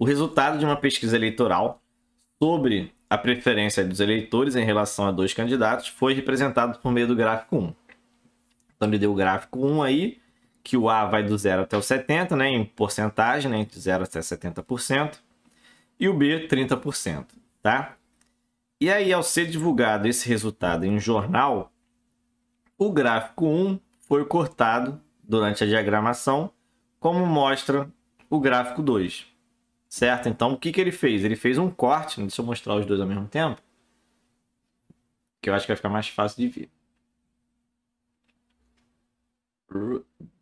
o resultado de uma pesquisa eleitoral sobre a preferência dos eleitores em relação a dois candidatos foi representado por meio do gráfico 1. Então ele deu o gráfico 1 aí, que o A vai do 0 até o 70, né, em porcentagem, né, entre 0 até 70%, e o B 30%, tá? E aí ao ser divulgado esse resultado em um jornal, o gráfico 1 foi cortado durante a diagramação, como mostra o gráfico 2 certo? Então, o que, que ele fez? Ele fez um corte, né? deixa eu mostrar os dois ao mesmo tempo, que eu acho que vai ficar mais fácil de ver.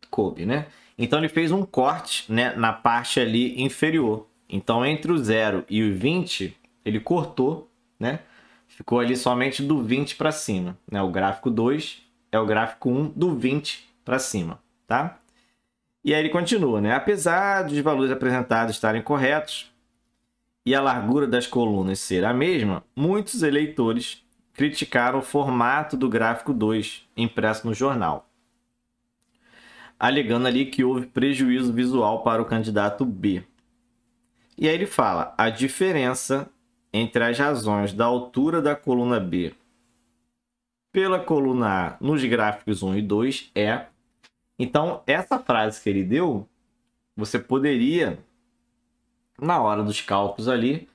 Coube, né? Então, ele fez um corte né, na parte ali inferior. Então, entre o 0 e o 20, ele cortou, né? Ficou ali somente do 20 para cima, né? O gráfico 2 é o gráfico 1 do 20 para cima, tá? E aí ele continua, né? Apesar dos valores apresentados estarem corretos e a largura das colunas ser a mesma, muitos eleitores criticaram o formato do gráfico 2 impresso no jornal, alegando ali que houve prejuízo visual para o candidato B. E aí ele fala: a diferença entre as razões da altura da coluna B pela coluna A nos gráficos 1 e 2 é então, essa frase que ele deu, você poderia, na hora dos cálculos ali,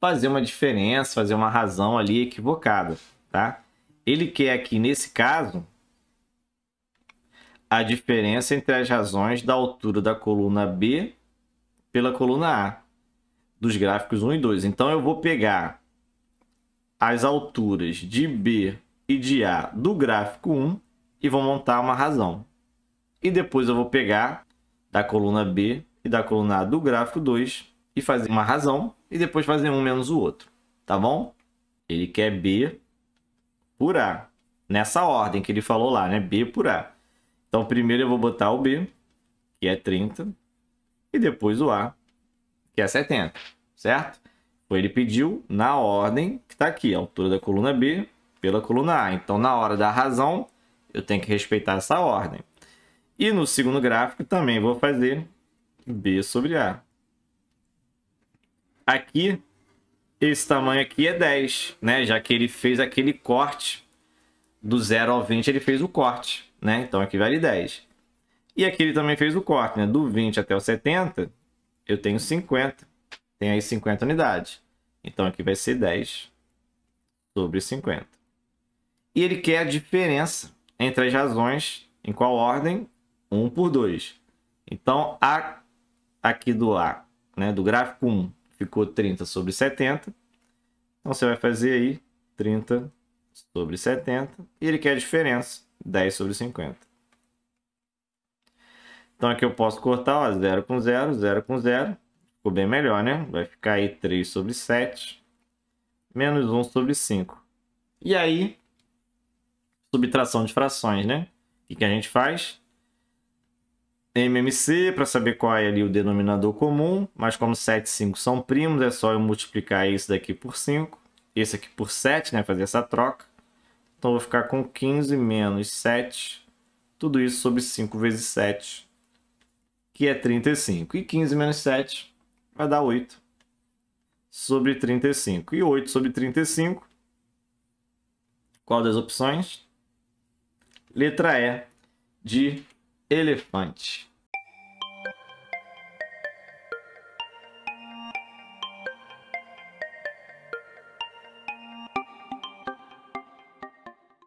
fazer uma diferença, fazer uma razão ali equivocada, tá? Ele quer aqui, nesse caso, a diferença entre as razões da altura da coluna B pela coluna A dos gráficos 1 e 2. Então eu vou pegar as alturas de B e de A do gráfico 1 e vou montar uma razão. E depois eu vou pegar da coluna B e da coluna A do gráfico 2 e fazer uma razão e depois fazer um menos o outro, tá bom? Ele quer B por A, nessa ordem que ele falou lá, né? B por A. Então primeiro eu vou botar o B, que é 30, e depois o A, que é 70, certo? Foi ele pediu na ordem que está aqui, a altura da coluna B pela coluna A. Então na hora da razão, eu tenho que respeitar essa ordem. E no segundo gráfico também vou fazer B sobre A. Aqui, esse tamanho aqui é 10, né? Já que ele fez aquele corte do 0 ao 20, ele fez o corte, né? Então aqui vale 10. E aqui ele também fez o corte, né? Do 20 até o 70, eu tenho 50. Tem aí 50 unidades. Então aqui vai ser 10 sobre 50. E ele quer a diferença entre as razões, em qual ordem 1 por 2. Então, A aqui do A, né, do gráfico 1, ficou 30 sobre 70. Então, você vai fazer aí 30 sobre 70. E ele quer a diferença, 10 sobre 50. Então, aqui eu posso cortar, 0 com 0, 0 com 0. Ficou bem melhor, né? Vai ficar aí 3 sobre 7, menos 1 sobre 5. E aí, subtração de frações, né? O que a gente faz? MMC para saber qual é ali o denominador comum, mas como 7 e 5 são primos, é só eu multiplicar isso daqui por 5, esse aqui por 7, né, fazer essa troca. Então eu vou ficar com 15 menos 7, tudo isso sobre 5 vezes 7, que é 35. E 15 menos 7 vai dar 8 sobre 35. E 8 sobre 35, qual das opções? Letra E de elefante.